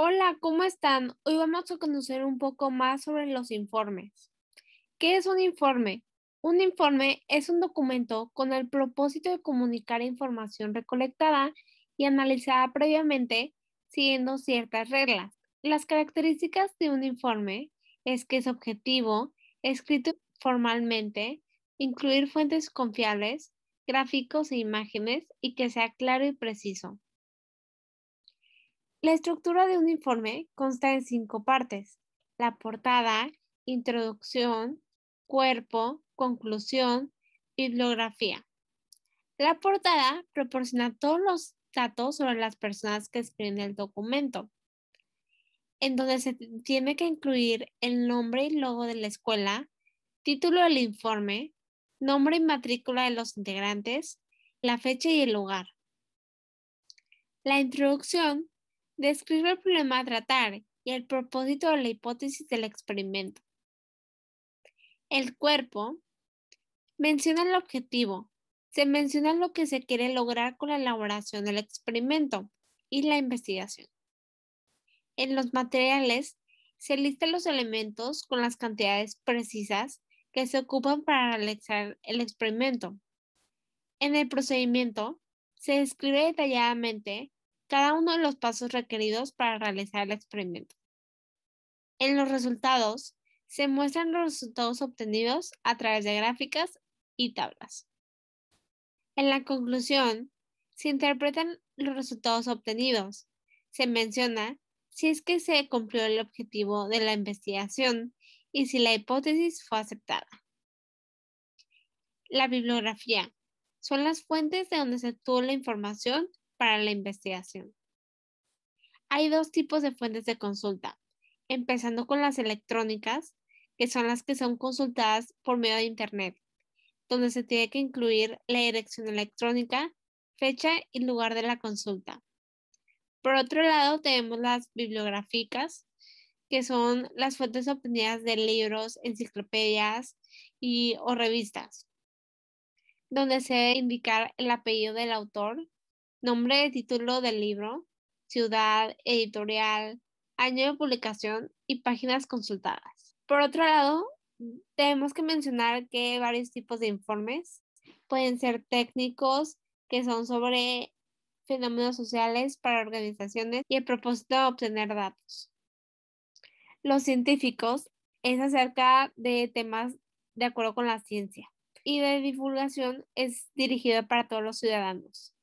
Hola, ¿cómo están? Hoy vamos a conocer un poco más sobre los informes. ¿Qué es un informe? Un informe es un documento con el propósito de comunicar información recolectada y analizada previamente siguiendo ciertas reglas. Las características de un informe es que es objetivo, escrito formalmente, incluir fuentes confiables, gráficos e imágenes y que sea claro y preciso. La estructura de un informe consta en cinco partes. La portada, introducción, cuerpo, conclusión, bibliografía. La portada proporciona todos los datos sobre las personas que escriben el documento, en donde se tiene que incluir el nombre y logo de la escuela, título del informe, nombre y matrícula de los integrantes, la fecha y el lugar. La introducción Describe el problema a tratar y el propósito de la hipótesis del experimento. El cuerpo menciona el objetivo. Se menciona lo que se quiere lograr con la elaboración del experimento y la investigación. En los materiales se listan los elementos con las cantidades precisas que se ocupan para realizar el experimento. En el procedimiento se describe detalladamente cada uno de los pasos requeridos para realizar el experimento. En los resultados, se muestran los resultados obtenidos a través de gráficas y tablas. En la conclusión, se interpretan los resultados obtenidos. Se menciona si es que se cumplió el objetivo de la investigación y si la hipótesis fue aceptada. La bibliografía son las fuentes de donde se obtuvo la información para la investigación. Hay dos tipos de fuentes de consulta, empezando con las electrónicas, que son las que son consultadas por medio de Internet, donde se tiene que incluir la dirección electrónica, fecha y lugar de la consulta. Por otro lado, tenemos las bibliográficas, que son las fuentes obtenidas de libros, enciclopedias y o revistas, donde se debe indicar el apellido del autor, nombre de título del libro, ciudad, editorial, año de publicación y páginas consultadas. Por otro lado, tenemos que mencionar que varios tipos de informes pueden ser técnicos, que son sobre fenómenos sociales para organizaciones y el propósito de obtener datos. Los científicos es acerca de temas de acuerdo con la ciencia y de divulgación es dirigida para todos los ciudadanos.